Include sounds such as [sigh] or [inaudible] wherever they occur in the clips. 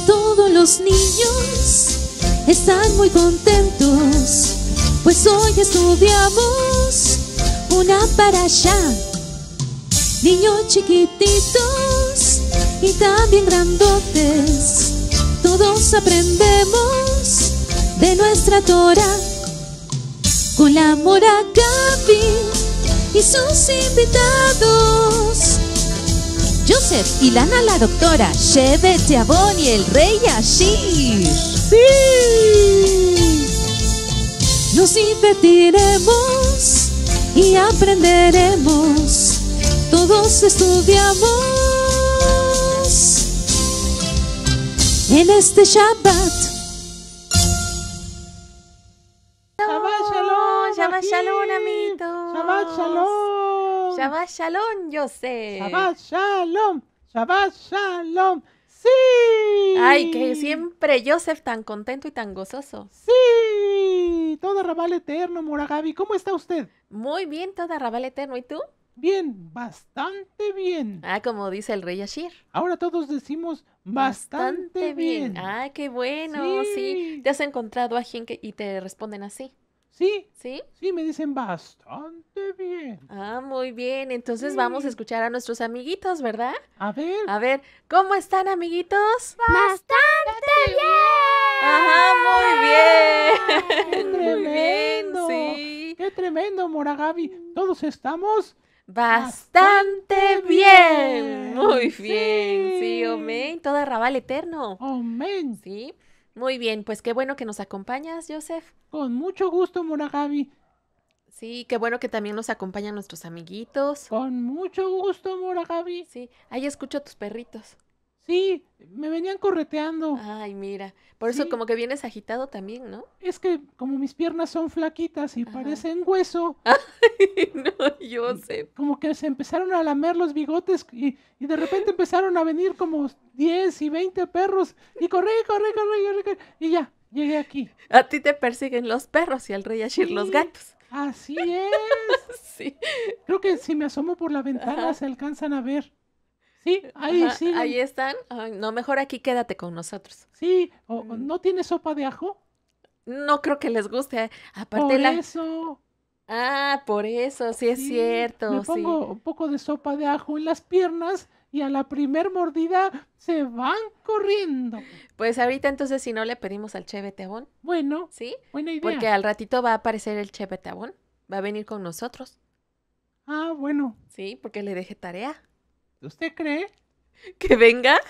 todos los niños están muy contentos, pues hoy estudiamos una para allá. Niños chiquititos y también grandotes, todos aprendemos de nuestra Torah con la Gaby y sus invitados. Joseph y Lana la doctora, Shebe Chabón y el rey Ashir. ¡Sí! Nos divertiremos y aprenderemos. Todos estudiamos en este Shabbat. Shabbat Shalom, Shabbat Shalom, amito. Shabbat Shalom. Shabbat Shalom, Joseph. Shabbat Shalom. Shabbat Shalom. ¡Sí! Ay, que siempre Joseph tan contento y tan gozoso. ¡Sí! Todo Rabal Eterno, Muragabi. ¿Cómo está usted? Muy bien, todo Rabal Eterno. ¿Y tú? Bien, bastante bien. Ah, como dice el rey Ashir. Ahora todos decimos bastante, bien. Ah, qué bueno, sí. sí. Te has encontrado a gente y te responden así. Sí. ¿Sí? Sí, me dicen bastante bien. Ah, muy bien. Entonces vamos a escuchar a nuestros amiguitos, ¿verdad? A ver. A ver, ¿cómo están, amiguitos? Bastante bien. Ajá, muy bien. Qué tremendo. sí. Qué tremendo, Moragabi. Todos estamos Bastante, bien. Muy bien. Sí, sí todo Toda rabal eterno. Amén. Sí. Muy bien, pues qué bueno que nos acompañas, Joseph. Con mucho gusto, Gaby. Sí, qué bueno que también nos acompañan nuestros amiguitos. Con mucho gusto, Gaby. Sí, ahí escucho a tus perritos. Sí, me venían correteando. Ay, mira. Por eso como que vienes agitado también, ¿no? Es que como mis piernas son flaquitas y parecen hueso. Ay, [laughs] no, yo mm, sé. Como que se empezaron a lamer los bigotes y, de repente empezaron a venir como 10 y 20 perros y corre, corre, corre, corre y ya, llegué aquí. A ti te persiguen los perros y al rey Ashir los gatos. Así [laughs] es. sí. Creo que si me asomo por la ventana se alcanzan a ver. Sí, ahí sí. Ahí están. no, mejor aquí quédate con nosotros. Sí, mm. ¿no tiene sopa de ajo? No creo que les guste. ¿eh? Aparte por eso. Ah, por eso, sí es cierto. Me pongo un poco de sopa de ajo en las piernas y a la primer mordida se van corriendo. Pues ahorita entonces si no le pedimos al Cheve Tabón. Bueno. ¿Sí? Buena idea. Porque al ratito va a aparecer el Cheve Tabón. Va a venir con nosotros. Ah, bueno. Sí, porque le deje tarea. ¿Usted cree? ¿Que venga?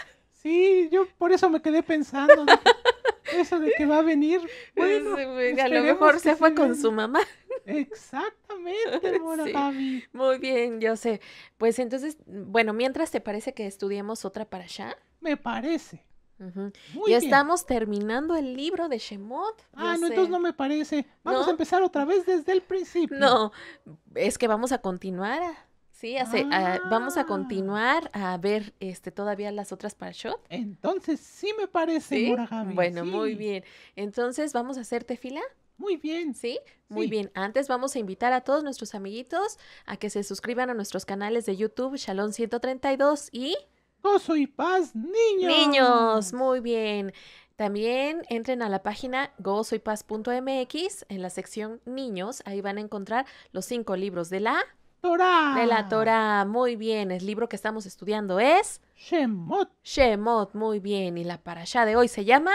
Sí, yo por eso me quedé pensando. [laughs] eso de que va a venir. Bueno, pues, a lo mejor se fue con su mamá. Exactamente, Mora [laughs] Muy bien, yo sé. Pues entonces, bueno, mientras te parece que estudiemos otra para allá. Me parece. ya estamos terminando el libro de Shemot. Ah, no, entonces no me parece. Vamos a empezar otra vez desde el principio. No, es que vamos a continuar Sí, ah, vamos a ah. continuar a ver este todavía las otras parashot. Entonces sí me parece, Bueno, muy bien. Entonces vamos a hacerte fila. Muy bien. ¿Sí? Muy bien. Antes vamos a invitar a todos nuestros amiguitos a que se suscriban a nuestros canales de YouTube Shalom 132 y... Gozo y paz, niños. Niños, muy bien. También entren a la página gozoypaz.mx en la sección niños. Ahí van a encontrar los cinco libros de la... De la Torah. muy bien. El libro que estamos estudiando es... Shemot. Shemot, muy bien. Y la parashá de hoy se llama...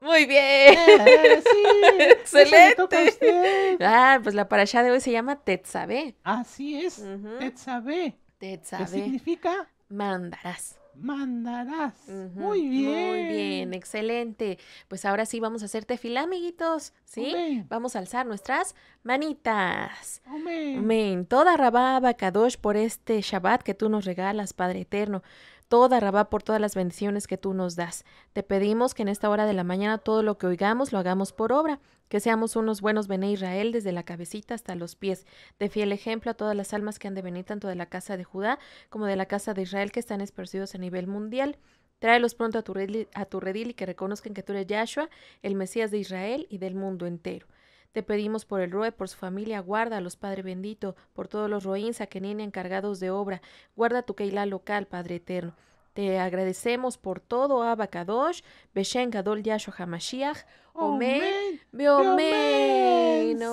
Muy bien. Eh, eh, eh, sí, [laughs] Excelente. Ah, pues la parashá de hoy se llama Tetzabé. Así es, Tetzabe. Tetzabé. ¿Qué significa? Mandarás mandarás. Muy bien. Muy bien, excelente. Pues ahora sí vamos a hacerte tefilá, amiguitos. ¿Sí? Vamos a alzar nuestras manitas. Amén. Toda rababa, Kadosh, por este Shabbat que tú nos regalas, Padre Eterno toda Rabá por todas las bendiciones que tú nos das. Te pedimos que en esta hora de la mañana todo lo que oigamos lo hagamos por obra, que seamos unos buenos Bene Israel desde la cabecita hasta los pies, de fiel ejemplo a todas las almas que han de venir tanto de la casa de Judá como de la casa de Israel que están esparcidos a nivel mundial. Tráelos pronto a tu, redil, a tu redil y que reconozcan que tú eres Yahshua, el Mesías de Israel y del mundo entero. Te pedimos por el Roe, por su familia, guarda a los Padre bendito, por todos los a que tienen encargados de obra, guarda tu Keilah local, Padre eterno. Te agradecemos por todo, Kadosh, Beshen Gadol Yashua, HaMashiach, Omen,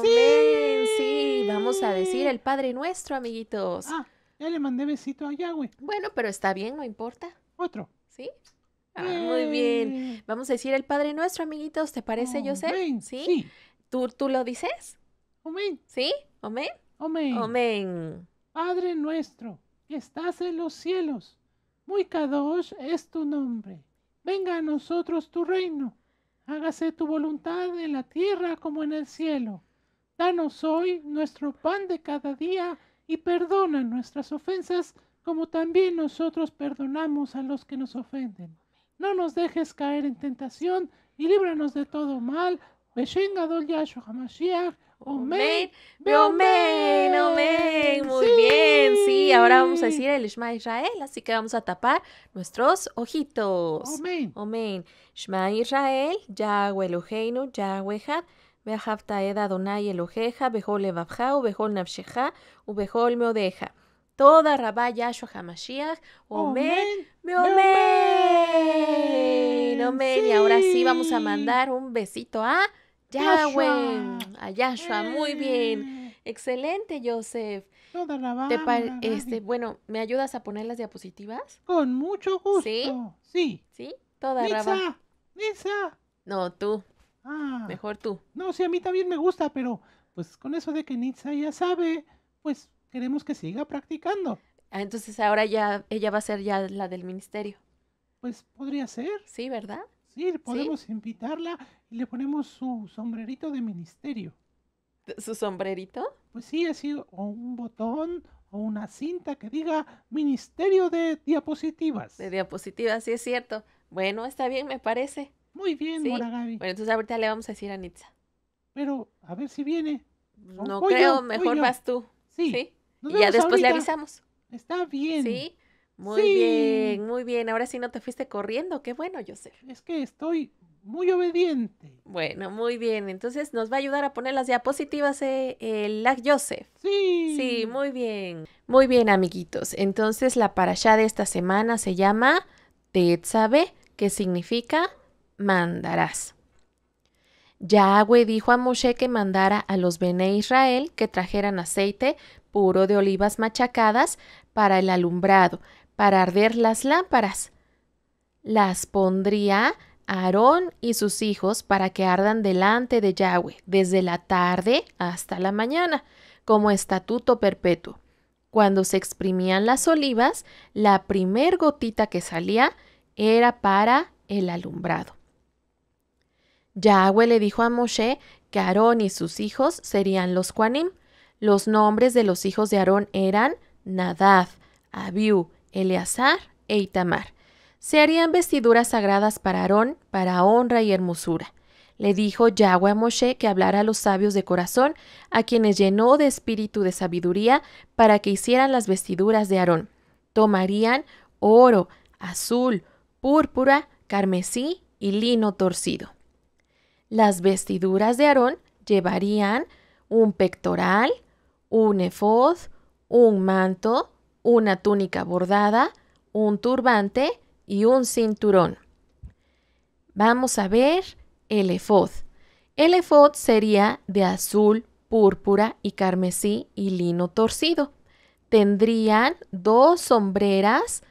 sí. vamos a decir el Padre Nuestro, amiguitos. Ah, ya le mandé besito a Yahweh. Bueno, pero está bien, no importa. Otro. ¿Sí? Ah, muy bien. Vamos a decir el Padre Nuestro, amiguitos, ¿te parece, José? Sí. sí. ¿Tú, lo dices? Amén. ¿Sí? Amén. Amén. Amén. Padre nuestro, que estás en los cielos, muy kadosh es tu nombre. Venga a nosotros tu reino. Hágase tu voluntad en la tierra como en el cielo. Danos hoy nuestro pan de cada día y perdona nuestras ofensas como también nosotros perdonamos a los que nos ofenden. No nos dejes caer en tentación y líbranos de todo mal ושאין ya. Omen, omen, omen. Muy bien, sí. Ahora vamos a decir el Shema Israel, así que vamos a tapar nuestros ojitos. Omen. Omen. Shema Israel, Yahweh Eloheinu, Yahweh Had, Behavta Ed Adonai Eloheja, Behol Evabja, Behol Navsheja, Behol Meodeja. Toda Rabá Yahshua HaMashiach, Omen, Omen, Omen. Y ahora sí vamos a mandar un besito a... Yahweh, a muy bien. Eh. Excelente, Joseph. toda este, bueno, ¿me ayudas a poner las diapositivas? Con mucho gusto. ¿Sí? Sí. ¿Sí? Toda Nitsa, raba. Nitsa. No, tú. Ah. Mejor tú. No, sí, a mí también me gusta, pero pues con eso de que Nitsa ya sabe, pues queremos que siga practicando. Ah, entonces ahora ya ella va a ser ya la del ministerio. Pues podría ser. Sí, ¿verdad? podemos invitarla y le ponemos su sombrerito de ministerio. ¿Su sombrerito? Pues sí, así, o un botón o una cinta que diga Ministerio de Diapositivas. De diapositivas, sí es cierto. Bueno, está bien, me parece. Muy bien, ¿Sí? Gaby. Bueno, entonces ahorita le vamos a decir a Nitza. Pero a ver si viene. No, creo, mejor vas tú. Sí. Y ya después le avisamos. Está bien. Sí. Muy bien, muy bien. Ahora sí no te fuiste corriendo. Qué bueno, Joseph. Es que estoy muy obediente. Bueno, muy bien. Entonces nos va a ayudar a poner las diapositivas eh, el lag Joseph. Sí. Sí, muy bien. Muy bien, amiguitos. Entonces la parashá de esta semana se llama Tetzabe, que significa mandarás. Yahweh dijo a Moshe que mandara a los Bene Israel que trajeran aceite puro de olivas machacadas para el alumbrado para arder las lámparas. Las pondría Aarón y sus hijos para que ardan delante de Yahweh desde la tarde hasta la mañana, como estatuto perpetuo. Cuando se exprimían las olivas, la primer gotita que salía era para el alumbrado. Yahweh le dijo a Moshe que Aarón y sus hijos serían los Quanim. Los nombres de los hijos de Aarón eran Nadad, Abiú, Eleazar e Itamar. Se harían vestiduras sagradas para Aarón, para honra y hermosura. Le dijo Yahweh a Moshe que hablara a los sabios de corazón, a quienes llenó de espíritu de sabiduría, para que hicieran las vestiduras de Aarón. Tomarían oro, azul, púrpura, carmesí y lino torcido. Las vestiduras de Aarón llevarían un pectoral, un efod, un manto, una túnica bordada, un turbante y un cinturón. Vamos a ver el efod. El efod sería de azul, púrpura y carmesí y lino torcido. Tendrían dos sombreras,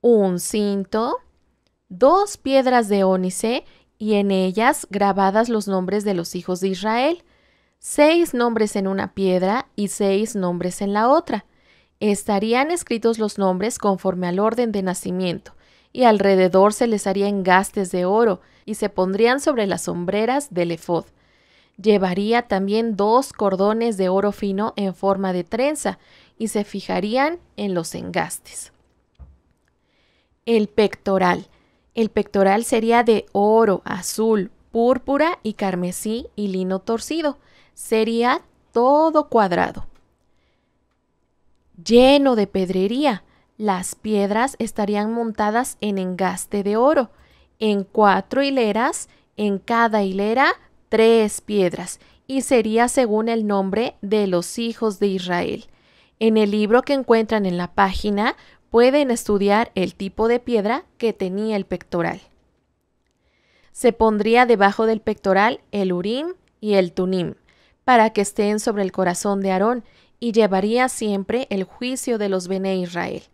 un cinto, dos piedras de ónice y en ellas grabadas los nombres de los hijos de Israel, seis nombres en una piedra y seis nombres en la otra estarían escritos los nombres conforme al orden de nacimiento, y alrededor se les harían engastes de oro, y se pondrían sobre las sombreras del efod. Llevaría también dos cordones de oro fino en forma de trenza, y se fijarían en los engastes. El pectoral. El pectoral sería de oro, azul, púrpura y carmesí y lino torcido. Sería todo cuadrado lleno de pedrería. Las piedras estarían montadas en engaste de oro, en cuatro hileras, en cada hilera tres piedras, y sería según el nombre de los hijos de Israel. En el libro que encuentran en la página pueden estudiar el tipo de piedra que tenía el pectoral. Se pondría debajo del pectoral el urim y el tunim, para que estén sobre el corazón de Aarón y llevaría siempre el juicio de los Bene Israel.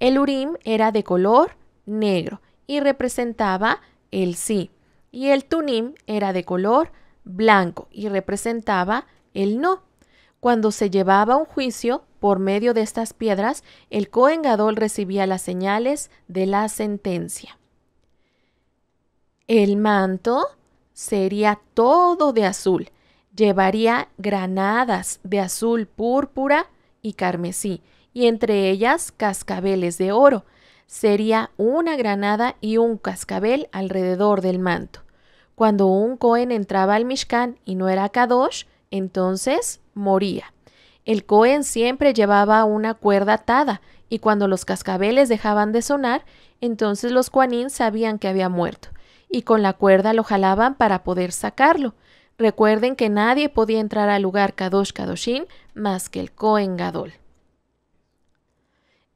El Urim era de color negro y representaba el sí, y el Tunim era de color blanco y representaba el no. Cuando se llevaba un juicio por medio de estas piedras, el Cohen Gadol recibía las señales de la sentencia. El manto sería todo de azul llevaría granadas de azul púrpura y carmesí, y entre ellas cascabeles de oro. Sería una granada y un cascabel alrededor del manto. Cuando un Cohen entraba al Mishkan y no era Kadosh, entonces moría. El Cohen siempre llevaba una cuerda atada, y cuando los cascabeles dejaban de sonar, entonces los quanín sabían que había muerto, y con la cuerda lo jalaban para poder sacarlo. Recuerden que nadie podía entrar al lugar Kadosh Kadoshim más que el Kohen Gadol.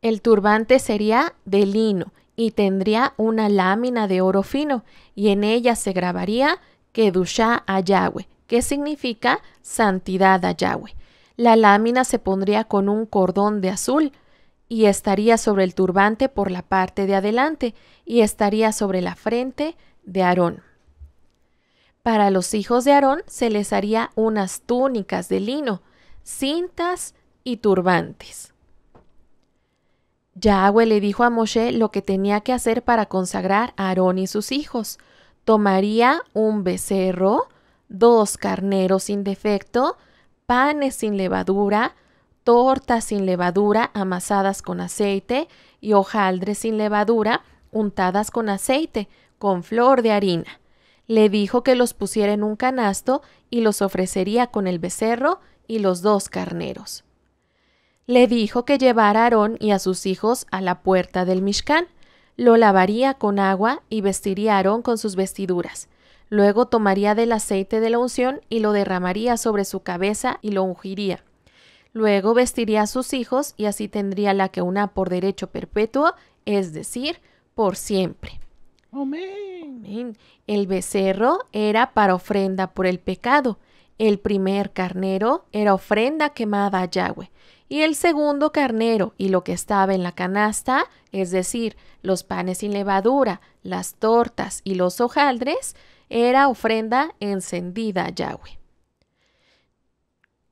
El turbante sería de lino y tendría una lámina de oro fino y en ella se grabaría Kedushah a que significa santidad a La lámina se pondría con un cordón de azul y estaría sobre el turbante por la parte de adelante y estaría sobre la frente de Aarón. Para los hijos de Aarón se les haría unas túnicas de lino, cintas y turbantes. Yahweh le dijo a Moshe lo que tenía que hacer para consagrar a Aarón y sus hijos. Tomaría un becerro, dos carneros sin defecto, panes sin levadura, tortas sin levadura amasadas con aceite y hojaldres sin levadura untadas con aceite, con flor de harina le dijo que los pusiera en un canasto y los ofrecería con el becerro y los dos carneros. Le dijo que llevara a Aarón y a sus hijos a la puerta del Mishkan, lo lavaría con agua y vestiría a Aarón con sus vestiduras. Luego tomaría del aceite de la unción y lo derramaría sobre su cabeza y lo ungiría. Luego vestiría a sus hijos y así tendría la que una por derecho perpetuo, es decir, por siempre. Amén. El becerro era para ofrenda por el pecado. El primer carnero era ofrenda quemada a Yahweh. Y el segundo carnero y lo que estaba en la canasta, es decir, los panes sin levadura, las tortas y los hojaldres, era ofrenda encendida a Yahweh.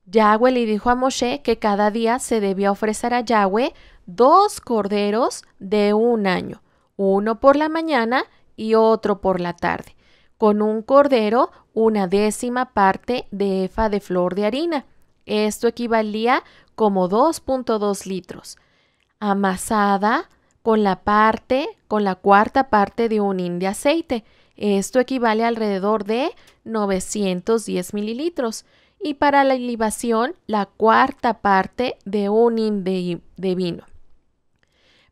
Yahweh le dijo a Moshe que cada día se debía ofrecer a Yahweh dos corderos de un año, uno por la mañana y otro por la tarde. Con un cordero, una décima parte de efa de flor de harina. Esto equivalía como 2.2 litros. Amasada con la parte, con la cuarta parte de un hin de aceite. Esto equivale alrededor de 910 mililitros. Y para la libación, la cuarta parte de un hin de vino.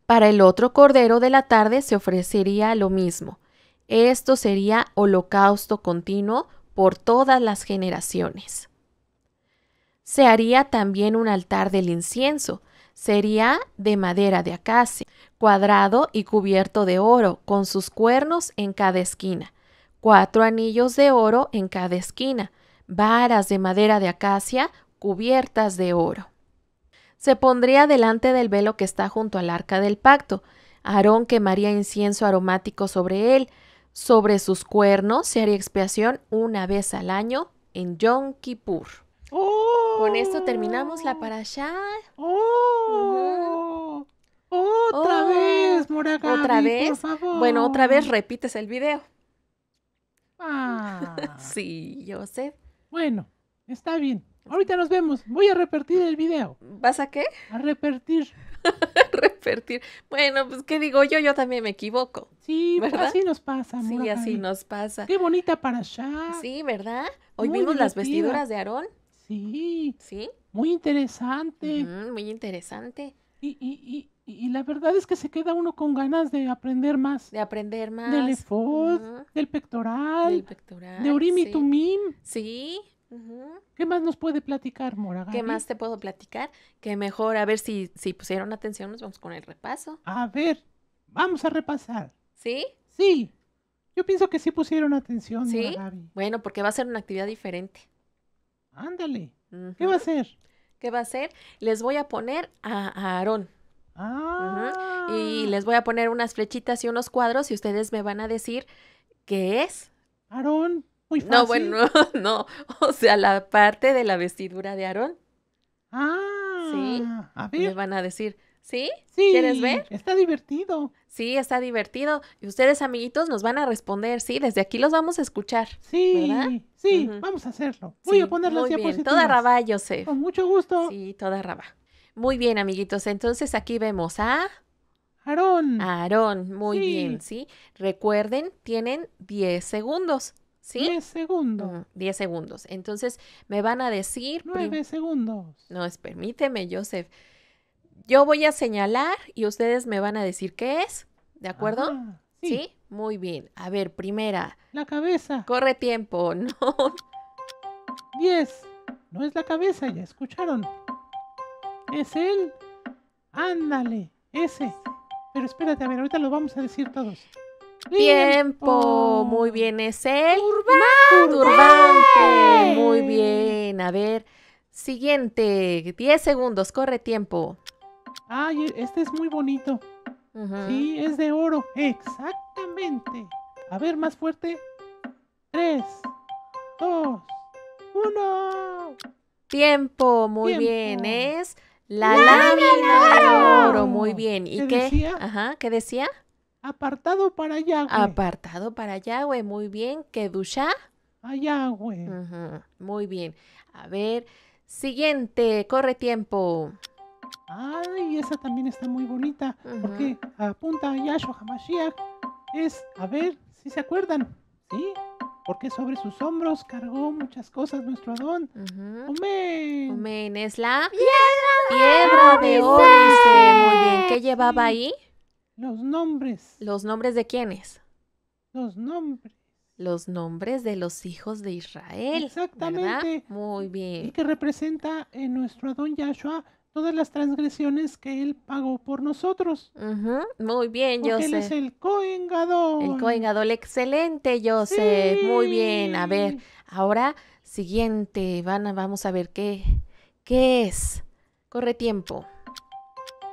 Para el otro cordero de la tarde se ofrecería lo mismo. Esto sería holocausto continuo por todas las generaciones. Se haría también un altar del incienso. Sería de madera de acacia, cuadrado y cubierto de oro, con sus cuernos en cada esquina, cuatro anillos de oro en cada esquina, varas de madera de acacia cubiertas de oro se pondría delante del velo que está junto al arca del pacto. Aarón quemaría incienso aromático sobre él. Sobre sus cuernos se haría expiación una vez al año en Yom Kippur. ¡Oh! Con esto terminamos la para ¡Oh! Otra oh. vez, Moragami, Otra vez. Por favor. Bueno, otra vez repites el video. Ah. [laughs] sí, yo sé. Bueno, está bien. Ahorita nos vemos. Voy a repetir el video. ¿Vas a qué? A repetir. [laughs] repetir. Bueno, pues qué digo yo, yo también me equivoco. Sí, ¿verdad? así nos pasa. sí, así nos pasa. Qué bonita para allá. Sí, ¿verdad? Hoy vimos las vestiduras de Aarón. Sí. Sí. Muy interesante. muy interesante. Y, y, y, y, la verdad es que se queda uno con ganas de aprender más. De aprender más. Del efod, del pectoral. Del pectoral. De Urim y Tumim. Sí, ¿Qué más nos puede platicar, Mora? ¿Qué más te puedo platicar? Que mejor, a ver si, si pusieron atención, nos vamos con el repaso. A ver, vamos a repasar. ¿Sí? Sí. Yo pienso que sí pusieron atención, ¿Sí? Bueno, porque va a ser una actividad diferente. Ándale. ¿Qué va a ser? ¿Qué va a ser? Les voy a poner a, a Aarón. Ah. Y les voy a poner unas flechitas y unos cuadros y ustedes me van a decir qué es. Aarón, no, bueno, [laughs] no, O sea, la parte de la vestidura de Aarón. Ah. Sí. A ver. Les van a decir, ¿sí? Sí. ¿Quieres ver? Está divertido. Sí, está divertido. Y ustedes, amiguitos, nos van a responder, sí, desde aquí los vamos a escuchar. Sí, sí, vamos a hacerlo. Voy a poner las muy Bien. Toda raba, Joseph. Con mucho gusto. Sí, toda raba. Muy bien, amiguitos. Entonces aquí vemos a... Aarón. Aarón, muy bien, ¿sí? Recuerden, tienen 10 segundos. 10 segundos. 10 ah, segundos. Entonces me van a decir... 9 segundos. No, es, permíteme, Joseph. Yo voy a señalar y ustedes me van a decir qué es. ¿De acuerdo? Ah, sí. sí. Muy bien. A ver, primera. La cabeza. Corre tiempo, [laughs] ¿no? 10. No es la cabeza, ya escucharon. Es él. Ándale, ese. Pero espérate, a ver, ahorita lo vamos a decir todos. Tiempo. Muy bien, es el turbante. turbante. Muy bien. A ver, siguiente. Diez segundos, corre tiempo. Ay, este es muy bonito. Sí, es de oro. Exactamente. A ver, más fuerte. Tres, dos, uno. Tiempo. Muy bien, es la, lámina, de oro. Muy bien. ¿Y qué? Decía? Ajá, ¿qué decía? Apartado para Yahweh. Apartado para Yahweh, muy bien. ¿Qué A Yahweh. Muy bien. A ver, siguiente, corre tiempo. Ay, esa también está muy bonita, porque apunta a Yahshua Hamashiach. Es, a ver, si se acuerdan, ¿sí? Porque sobre sus hombros cargó muchas cosas nuestro Adón. Uh -huh. es la piedra, de oro. Muy bien, ¿qué llevaba ahí? Los nombres. ¿Los nombres de quiénes? Los nombres. Los nombres de los hijos de Israel. Exactamente. Muy bien. Y que representa en nuestro Adón Yahshua todas las transgresiones que él pagó por nosotros. Muy bien, Porque Joseph. Él es el Cohen El Cohen excelente, Joseph. Muy bien. A ver, ahora siguiente, van vamos a ver qué, qué es. Corre tiempo.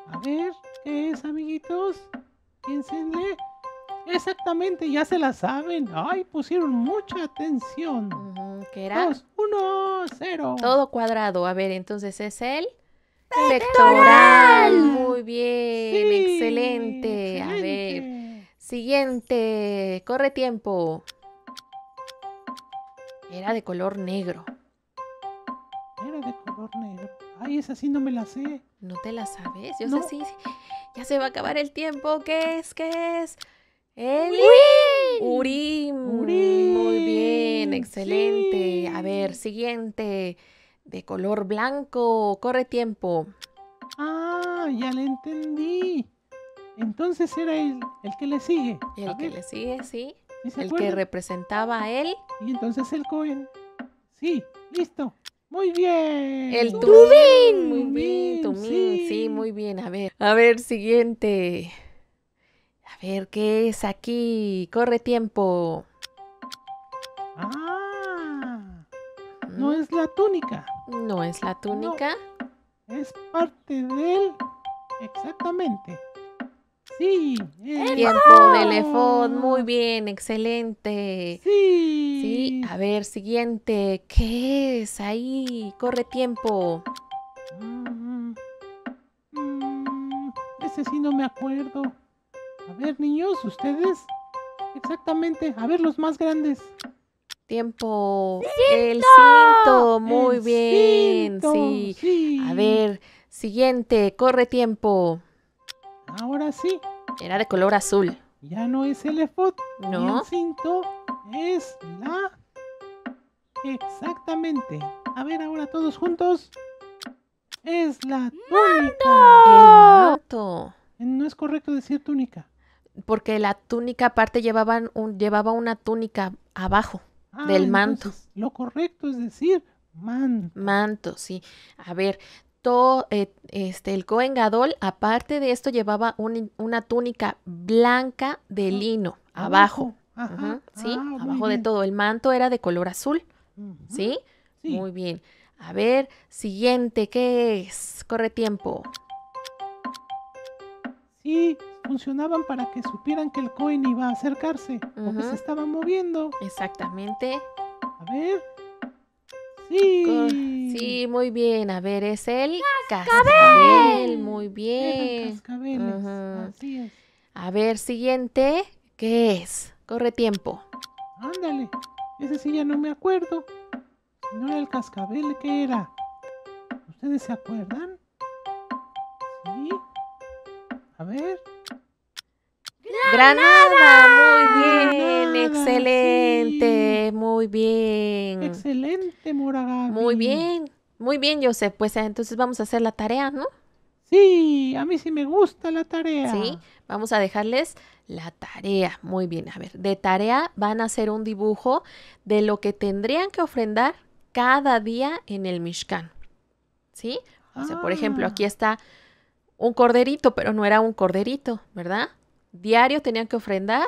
A ver. ¿Qué es, amiguitos? Piénsenle. Exactamente, ya se la saben. Ay, pusieron mucha atención. ¿Qué era? uno, cero. Todo cuadrado. A ver, entonces es el pectoral. Muy bien, excelente. excelente. A ver, siguiente. Corre tiempo. Era de color negro. Era de color negro. Ay, esa sí no me la sé. No te la sabes. Yo sé sí, Ya se va a acabar el tiempo. ¿Qué es? ¿Qué es? El Urim. Muy bien, excelente. A ver, siguiente. De color blanco. Corre tiempo. Ah, ya le entendí. Entonces era el, el que le sigue. El que le sigue, sí. el que representaba a él. Y entonces el Cohen. Sí, listo. Muy bien. El tubín! Muy bien, sí. muy bien. A ver, a ver, siguiente. A ver, ¿qué es aquí? Corre tiempo. Ah. No ¿Mm? es la túnica. No es la túnica. es parte del... Exactamente. Sí. Tiempo del Muy bien, excelente. Sí. Sí, a ver, siguiente. ¿Qué es ahí? Corre tiempo. Mm, mm, ese sí no me acuerdo. A ver, niños, ustedes. Exactamente. A ver, los más grandes. Tiempo. El cinto. Muy bien. sí. A ver, siguiente. Corre tiempo. Ahora sí. Era de color azul. Ya no es el No. el cinto es la... Exactamente. A ver ahora todos juntos. Es la túnica. ¡Manto! No es correcto decir túnica. Porque la túnica aparte llevaban llevaba una túnica abajo ah, del manto. lo correcto es decir manto. Manto, sí. A ver, todo, eh, este, el Cohen Gadol, aparte de esto, llevaba una túnica blanca de lino abajo. ¿Sí? Ah, abajo de todo. El manto era de color azul. ¿Sí? Muy bien. A ver, siguiente, ¿qué es? Corre tiempo. Sí, funcionaban para que supieran que el coin iba a acercarse o que se estaba moviendo. Exactamente. A ver. Sí. sí, muy bien. A ver, es el cascabel. Muy bien. A ver, siguiente, ¿qué es? Corre tiempo. Ándale, ese sí ya no me acuerdo. no era el cascabel, que era? ¿Ustedes se acuerdan? Sí. A ver. Granada, muy bien, excelente, muy bien. Excelente, Moragabi. Muy bien, muy bien, Joseph. Pues ah, entonces vamos a hacer la tarea, ¿no? Sí, a mí sí me gusta la tarea. Sí, vamos a dejarles la tarea, muy bien, a ver, de tarea van a hacer un dibujo de lo que tendrían que ofrendar cada día en el Mishkan. ¿Sí? O sea, por ejemplo, aquí ah. está un corderito, pero no era un corderito, ¿verdad? Diario tenían que ofrendar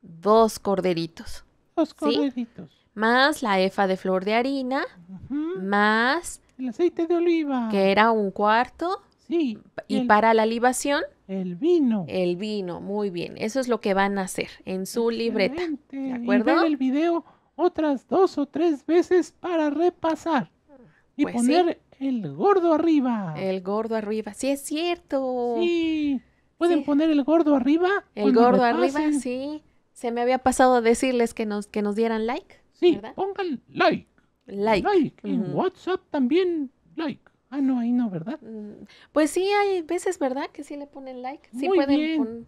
dos corderitos. Dos corderitos. Más la efa de flor de harina, más... El aceite de oliva. Que era un cuarto. Sí. Y, para la libación, el vino. El vino, muy bien. Eso es lo que van a hacer en su libreta. ¿De acuerdo? Y ver el video otras dos o tres veces para repasar. Y pues poner el gordo arriba. El gordo arriba, sí es cierto. Sí. Pueden poner el gordo arriba. El gordo arriba, sí. Se me había pasado a decirles que nos, que nos dieran like. Sí, pongan like. Like. Like. En WhatsApp también like. Ah, no, ahí no, ¿verdad? Mm, pues sí, hay veces, ¿verdad? Que sí le ponen like. Sí Muy pueden bien.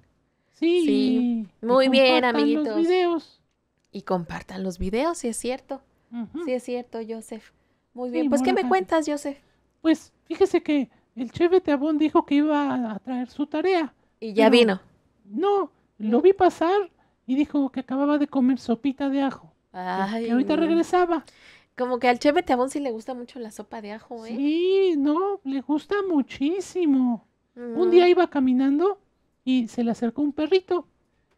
Sí. sí. Muy bien, amiguitos. Los videos. Y compartan los videos, si es cierto. Sí es cierto, Joseph. Muy bien. pues, ¿qué me cuentas, Joseph? Pues, fíjese que el chef teabón dijo que iba a traer su tarea. Y ya vino. No, lo vi pasar y dijo que acababa de comer sopita de ajo. Ay, que ahorita regresaba. Como que al Cheveteabón sí le gusta mucho la sopa de ajo, ¿eh? Sí, no, le gusta muchísimo. Un día mm. iba caminando y se le acercó un perrito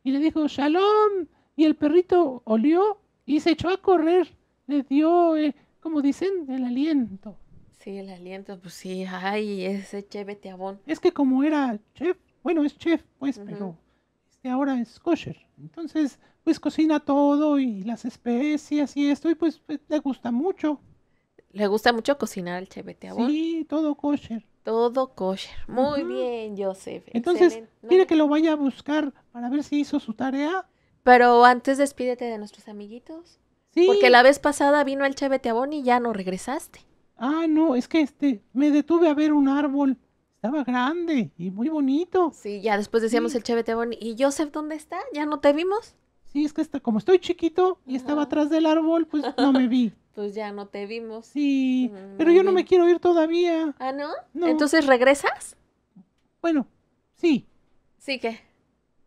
y le dijo, Shalom. Y el perrito olió y se echó a correr. Le dio, eh, como dicen, el aliento. Sí, el aliento, pues sí, ay, ese Cheveteabón. Es que como era chef, bueno, es chef, pues, pero este ahora es kosher. Entonces, pues cocina todo y las especias y esto, y pues, pues le gusta mucho. Le gusta mucho cocinar al chevete Sí, todo kosher. Todo kosher. Muy bien, Joseph. Entonces, no que lo vaya a buscar para ver si hizo su tarea. Pero antes despídete de nuestros amiguitos. Sí. Porque la vez pasada vino el abón y ya no regresaste. Ah, no, es que este, me detuve a ver un árbol. Estaba grande y muy bonito. Sí, ya después decíamos el Chevete y Joseph, ¿dónde está? ¿Ya no te vimos? sí, es que está, como estoy chiquito y estaba atrás del árbol, pues no me vi. [laughs] pues ya no te vimos. Sí, mm, pero yo no me quiero ir todavía. ¿Ah, no? no? Entonces, ¿regresas? Bueno, sí. ¿Sí qué?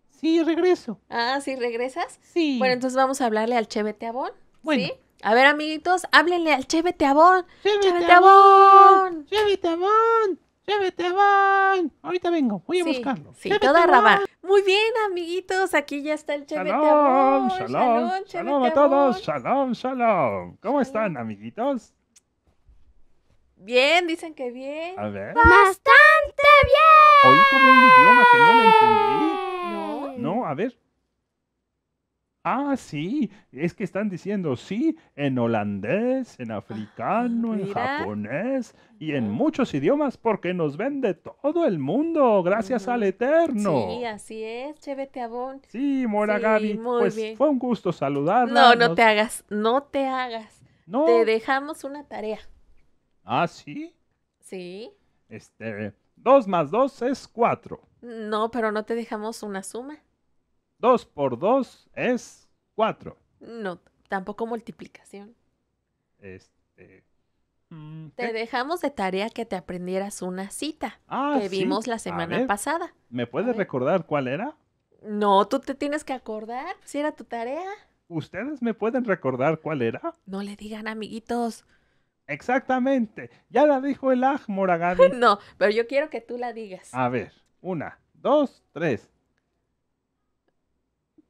Sí, regreso. Ah, ¿sí regresas? Sí. Bueno, entonces vamos a hablarle al Cheve Teabón, bueno. ¿sí? A ver, amiguitos, háblenle al Cheve Teabón. Cheve Teabón. ¡Llévete Van! Ahorita vengo, voy a buscarlo. Sí, toda rabá. Muy bien, amiguitos, aquí ya está el Chévere Shalom, shalom, shalom, shalom a todos, shalom, shalom. ¿Cómo están, amiguitos? Bien, dicen que bien. A ver. ¡Bastante bien! Oí como un idioma que no lo entendí. No. No, a ver ah, sí, es que están diciendo sí en holandés, en africano, en japonés y en muchos idiomas porque nos ven de todo el mundo gracias al Eterno. Sí, así es, chévete bon. Sí, Mora Gaby, pues fue un gusto saludarla. No, no te hagas, no te hagas. Te dejamos una tarea. Ah, sí. Sí. Este, dos más dos es cuatro. No, pero no te dejamos una suma. 2 por 2 es 4. No, tampoco multiplicación. Este, mm, te dejamos de tarea que te aprendieras una cita ah, que vimos la semana pasada. ¿Me puedes recordar cuál era? No, tú te tienes que acordar, pues, si era tu tarea. ¿Ustedes me pueden recordar cuál era? No le digan, amiguitos. Exactamente, ya la dijo el Aj Moragadi. [laughs] no, pero yo quiero que tú la digas. A ver, una, dos, tres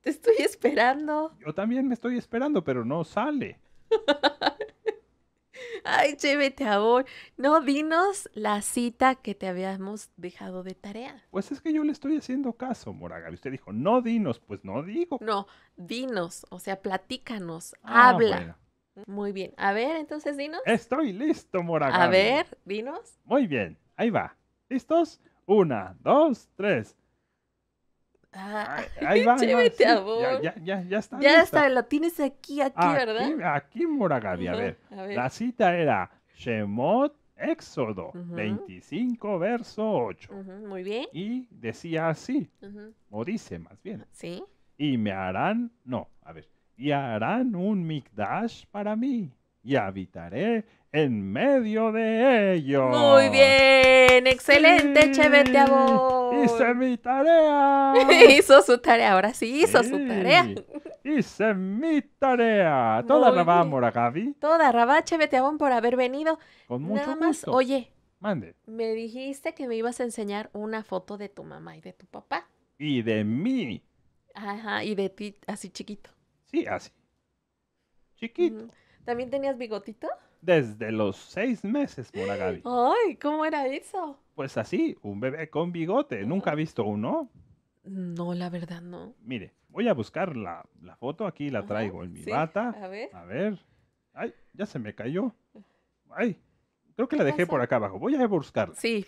estoy esperando. Yo también me estoy esperando, pero no sale. [laughs] Ay, chévete vos. No, dinos la cita que te habíamos dejado de tarea. Pues es que yo le estoy haciendo caso, Moraga. Usted dijo, no dinos, pues no digo. No, dinos, o sea, platícanos, ah, habla. Muy bien. A ver, entonces dinos. Estoy listo, Moraga. A ver, dinos. Muy bien, ahí va. ¿Listos? Una, dos, tres. Ah, [laughs] ahí va, ya, está. Ya tienes aquí, aquí, ¿verdad? Aquí, Moragavi. a, ver, La cita era Shemot Éxodo 25, verso 8. muy bien. Y decía así, o dice más bien. Sí. Y me harán, no, a ver, y harán un mikdash para mí, y habitaré en medio de ellos. Muy bien, excelente, sí. Hice mi tarea. [laughs] hizo su tarea, ahora sí hizo su tarea. Hice mi tarea. Toda rabá, Gaby Toda rabá, Cheveteabón, por haber venido. Con mucho Nada más, oye. Mande. Me dijiste que me ibas a enseñar una foto de tu mamá y de tu papá. Y de mí. Ajá, y de ti así chiquito. Sí, así. Chiquito. ¿También tenías bigotito? desde los seis meses, Gaby. ¡Ay! ¿Cómo era eso? Pues así, un bebé con bigote. ¿Nunca ha visto uno? No, la verdad no. Mire, voy a buscar la, foto. Aquí la traigo en mi bata. A ver. A ver. Ay, ya se me cayó. Ay, creo que la dejé por acá abajo. Voy a buscarla. Sí.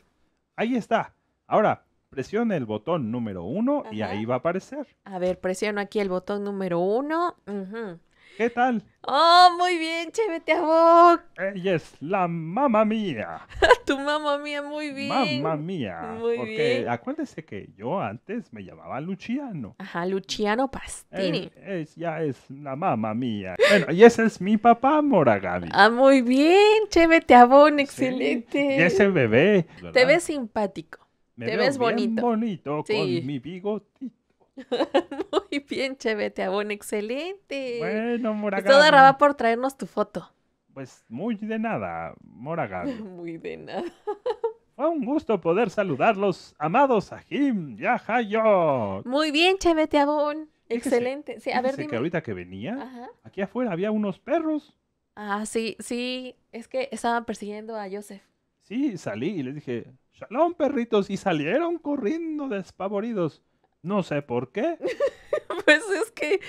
Ahí está. Ahora, presione el botón número uno y ahí va a aparecer. A ver, presiono aquí el botón número uno. Uh ¿Qué tal? Oh, muy bien, chévete a vos. Ella es la mamá mía. [laughs] tu mamá mía, muy bien. Mamá mía. Muy Porque acuérdese que yo antes me llamaba Luciano. Ajá, Luciano Pastini. Ya es la mamá mía. Bueno, y ese es mi papá, Moragami. Ah, muy bien, chévete a vos, excelente. Y ese bebé. Te ves simpático. Te ves bonito. bonito con mi bigotito. [laughs] Muy bien, Chevete Abón, excelente. Bueno, pues Moraga. Todo mm. por traernos tu foto. Pues muy de nada, Moragán. [laughs] muy de nada. [laughs] Fue un gusto poder saludarlos, amados Ajim Hayo. Muy bien, Chevete Abón. Excelente. Sí, a ver, que ahorita que venía, aquí afuera había unos perros. Ah, sí, sí. Es que estaban persiguiendo a Joseph. Sí, salí y les dije, Shalom, perritos. Y salieron corriendo despavoridos. No sé por qué. [laughs] pues es que,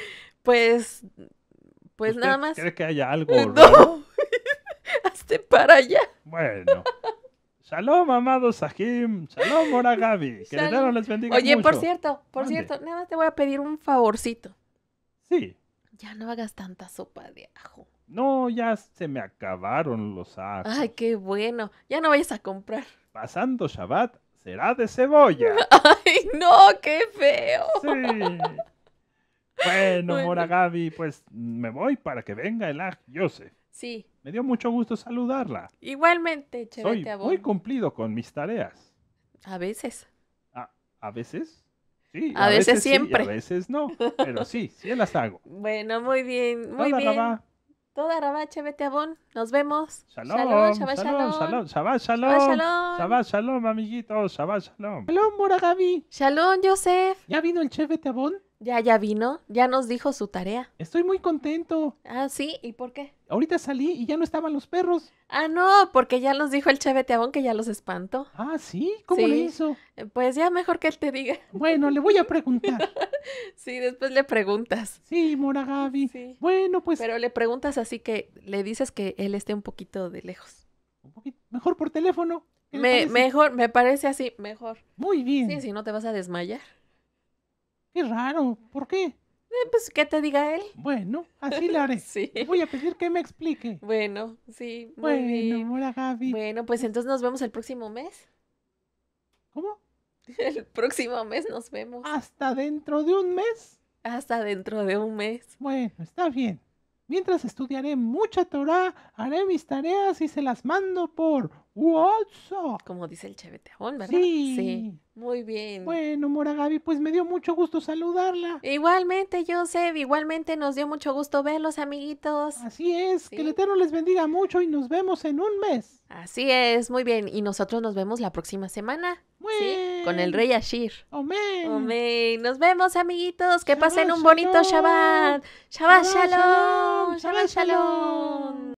pues, pues, pues nada más. ¿Cree que haya algo? No. [laughs] Hazte para allá. Bueno. [laughs] Shalom, amado Sahim. Shalom, Mora Que Shalom. el bendiga Oye, por cierto, por cierto, nada más te voy a pedir un favorcito. Sí. Ya no hagas tanta sopa de ajo. No, ya se me acabaron los ajos. Ay, qué bueno. Ya no vayas a comprar. Pasando Shabbat, será de cebolla. [laughs] ¡Ay, no! ¡Qué feo! Sí. Bueno, mora Gaby, pues me voy para que venga el Yo Joseph. Sí. Me dio mucho gusto saludarla. Igualmente, Soy a muy cumplido con mis tareas. A veces. A, veces. Sí, a, veces, siempre. a veces no, pero sí, sí las hago. [laughs] Bueno, muy bien, muy bien. Toda Rabacha, vete a Nos vemos. Shalom, shalom, shalom. Shalom, shalom. Shabbat shalom. Shabbat shalom, amiguitos. Shabbat shalom. Shalom, Moragabi. Shalom, Joseph. ¿Ya vino el chef vete Ya, ya vino. Ya nos dijo su tarea. Estoy muy contento. Ah, sí. ¿Y por qué? Ahorita salí y ya no estaban los perros. Ah, no, porque ya los dijo el teabón que ya los espantó. Ah, sí, ¿cómo le hizo? Eh, pues ya mejor que él te diga. Bueno, le voy a preguntar. [laughs] sí, después le preguntas. Sí, Mora Gaby. Sí. Bueno, pues. Pero le preguntas así que le dices que él esté un poquito de lejos. Un poquito, mejor por teléfono. mejor, me parece así, mejor. Muy bien. Sí, si no te vas a desmayar. Qué raro, ¿por qué? Eh, pues que te diga él. Bueno, así lo haré. [laughs] sí. Voy a pedir que me explique. Bueno, sí. bueno, bien. Gaby. Bueno, pues entonces nos vemos el próximo mes. ¿Cómo? [laughs] El próximo mes nos vemos. ¿Hasta dentro de un mes? Hasta dentro de un mes. Bueno, está bien. Mientras estudiaré mucha Torah, haré mis tareas y se las mando por WhatsApp. Como dice el chavete ¿verdad? Sí. sí. Muy bien. Bueno, Mora Gaby, pues me dio mucho gusto saludarla. Igualmente, Joseph, igualmente nos dio mucho gusto verlos, amiguitos. Así es, que el Eterno les bendiga mucho y nos vemos en un mes. Así es, muy bien. Y nosotros nos vemos la próxima semana. ¿sí? Con el Rey Ashir. Amén. Amén. Nos vemos, amiguitos. Que pasen un bonito Shabbat. Shabbat shalom. Shabbat shalom.